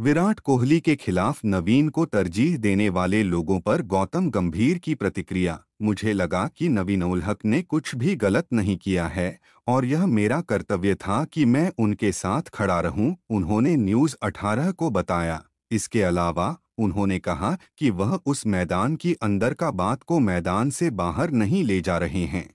विराट कोहली के खिलाफ नवीन को तरजीह देने वाले लोगों पर गौतम गंभीर की प्रतिक्रिया मुझे लगा कि नवीन उलहक ने कुछ भी गलत नहीं किया है और यह मेरा कर्तव्य था कि मैं उनके साथ खड़ा रहूं उन्होंने न्यूज़ 18 को बताया इसके अलावा उन्होंने कहा कि वह उस मैदान की अंदर का बात को मैदान से बाहर नहीं ले जा रहे हैं